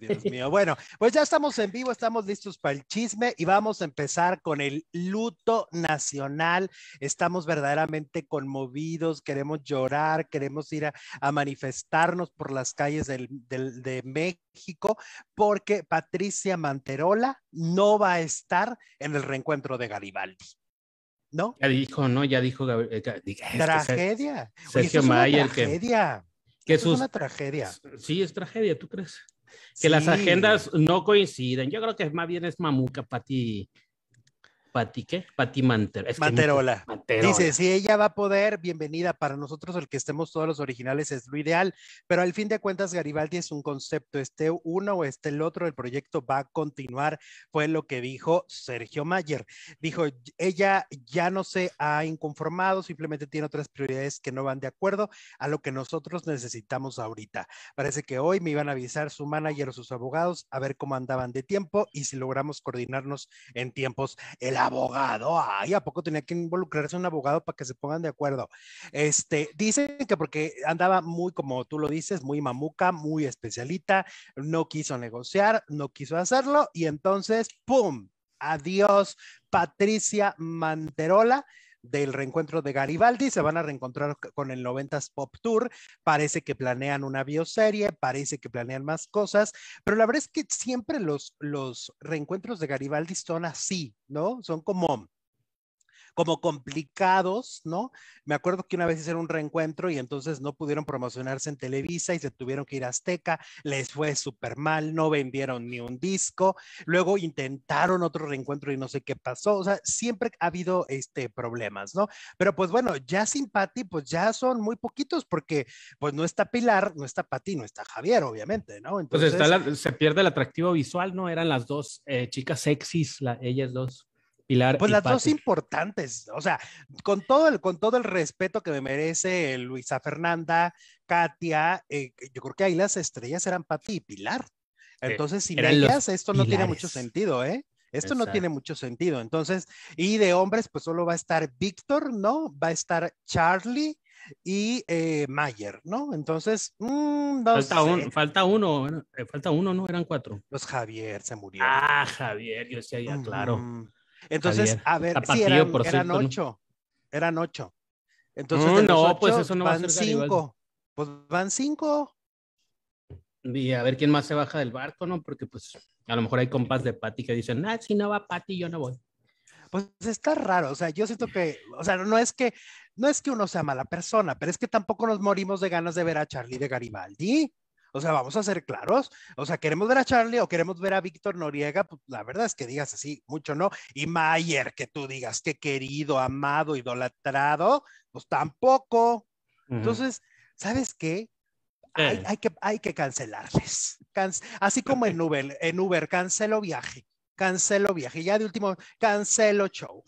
Dios mío. Bueno, pues ya estamos en vivo, estamos listos para el chisme y vamos a empezar con el luto nacional. Estamos verdaderamente conmovidos, queremos llorar, queremos ir a, manifestarnos por las calles de México porque Patricia Manterola no va a estar en el reencuentro de Garibaldi. ¿No? Ya dijo, ¿no? Ya dijo eh, tragedia. Sergio Mayer. Que, es una tragedia. Sí, es tragedia, ¿tú crees? que las agendas no coinciden. Yo creo que más bien es mamuca, ti Pati, ¿qué? Pati Manter. Manterola. Dice, si ella va a poder, bienvenida. Para nosotros el que estemos todos los originales es lo ideal, pero al fin de cuentas Garibaldi es un concepto, esté uno o esté el otro, el proyecto va a continuar, fue lo que dijo Sergio Mayer. Dijo, ella ya no se ha inconformado, simplemente tiene otras prioridades que no van de acuerdo a lo que nosotros necesitamos ahorita. Parece que hoy me iban a avisar su manager o sus abogados a ver cómo andaban de tiempo y si logramos coordinarnos en tiempos. El abogado, ay, ¿a poco tenía que involucrarse un abogado para que se pongan de acuerdo? Este, dicen que porque andaba muy, como tú lo dices, muy mamuca, muy especialita, no quiso negociar, no quiso hacerlo y entonces, ¡pum! Adiós, Patricia Manterola del reencuentro de Garibaldi, se van a reencontrar con el 90s Pop Tour, parece que planean una bioserie, parece que planean más cosas, pero la verdad es que siempre los, los reencuentros de Garibaldi son así, ¿no? Son como como complicados, ¿no? Me acuerdo que una vez hicieron un reencuentro y entonces no pudieron promocionarse en Televisa y se tuvieron que ir a Azteca, les fue súper mal, no vendieron ni un disco, luego intentaron otro reencuentro y no sé qué pasó, o sea, siempre ha habido este problemas, ¿no? Pero pues bueno, ya sin Patti, pues ya son muy poquitos porque pues no está Pilar, no está Patti, no está Javier, obviamente, ¿no? Pues, entonces pues se pierde el atractivo visual, ¿no? Eran las dos eh, chicas sexys, ellas dos. Pilar. Pues las dos importantes, o sea, con todo, el, con todo el respeto que me merece Luisa Fernanda, Katia, eh, yo creo que ahí las estrellas eran Pati y Pilar. Eh, Entonces, si sin ellas, esto no tiene mucho sentido, ¿eh? Esto no tiene mucho sentido. Entonces, y de hombres, pues solo va a estar Víctor, ¿no? Va a estar Charlie y eh, Mayer, ¿no? Entonces, mmm, falta, falta uno, falta uno, ¿no? Eran cuatro. Los Javier se murió. Ah, Javier, yo decía ya, claro. Entonces, a ver, si eran, ocho. Eran ocho. Entonces, mm, no, pues eso van cinco. Pues van cinco. Y a ver quién más se baja del barco, ¿no? Porque pues a lo mejor hay compas de Pati que dicen, ah, si no va Pati, yo no voy. Pues está raro, o sea, yo siento que, o sea, no es que, no es que uno sea mala persona, pero es que tampoco nos morimos de ganas de ver a Charlie de Garibaldi. O sea, vamos a ser claros. O sea, queremos ver a Charlie o queremos ver a Víctor Noriega. Pues, la verdad es que digas así, mucho no. Y Mayer, que tú digas que querido, amado, idolatrado, pues tampoco. Entonces, ¿sabes qué? Hay, que, hay que cancelarles. así como en Uber, en Uber, cancelo viaje, cancelo viaje. Ya de último, cancelo show.